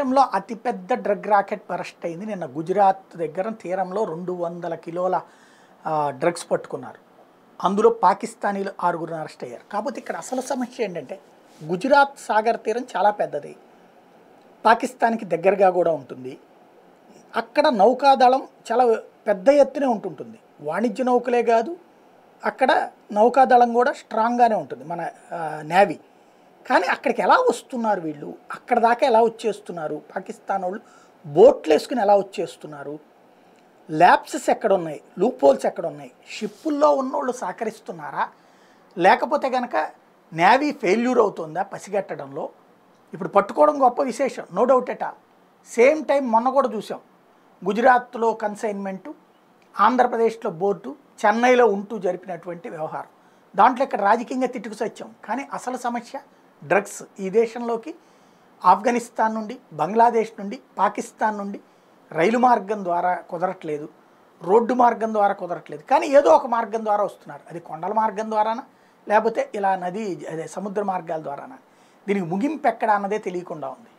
దేశంలో అతిపెద్ద drug racket arrest అయింది నిన్న గుజరాత్ దగ్గర తీరంలో రెండు వందల కిలోల డ్రగ్స్ పట్టుకున్నారు అందులో పాకిస్తానీలు ఆరుగురు అరెస్ట్ అయ్యారు కాకపోతే ఇక్కడ అసలు సమస్య ఏంటంటే గుజరాత్ సాగర్ తీరం చాలా పెద్దది పాకిస్తాన్కి దగ్గరగా కూడా ఉంటుంది అక్కడ నౌకాదళం చాలా పెద్ద ఎత్తునే ఉంటుంటుంది వాణిజ్య నౌకలే కాదు అక్కడ నౌకాదళం కూడా స్ట్రాంగ్గానే ఉంటుంది మన నేవీ కానీ అక్కడికి ఎలా వస్తున్నారు వీళ్ళు అక్కడ దాకా ఎలా వచ్చేస్తున్నారు పాకిస్తాన్ వాళ్ళు బోట్లు వేసుకుని ఎలా వచ్చేస్తున్నారు ల్యాబ్సెస్ ఎక్కడున్నాయి లూప్ హోల్స్ ఎక్కడున్నాయి షిప్పుల్లో ఉన్నోళ్ళు సహకరిస్తున్నారా లేకపోతే కనుక నేవీ ఫెయిల్యూర్ అవుతుందా పసిగట్టడంలో ఇప్పుడు పట్టుకోవడం గొప్ప విశేషం no doubt at all same time మొన్న కూడా చూసాం గుజరాత్లో కన్సైన్మెంటు ఆంధ్రప్రదేశ్లో బోర్డు చెన్నైలో ఉంటూ జరిపినటువంటి వ్యవహారం దాంట్లో ఇక్కడ రాజకీయంగా తిట్టుకు సత్యం కానీ అసలు సమస్య డ్రగ్స్ ఈ దేశంలోకి ఆఫ్ఘనిస్తాన్ నుండి బంగ్లాదేశ్ నుండి పాకిస్తాన్ నుండి రైలు మార్గం ద్వారా కుదరట్లేదు రోడ్డు మార్గం ద్వారా కుదరట్లేదు కానీ ఏదో ఒక మార్గం ద్వారా వస్తున్నారు అది కొండల మార్గం ద్వారానా లేకపోతే ఇలా నది అదే సముద్ర మార్గాల ద్వారానా దీనికి ముగింపు ఎక్కడా అన్నదే తెలియకుండా ఉంది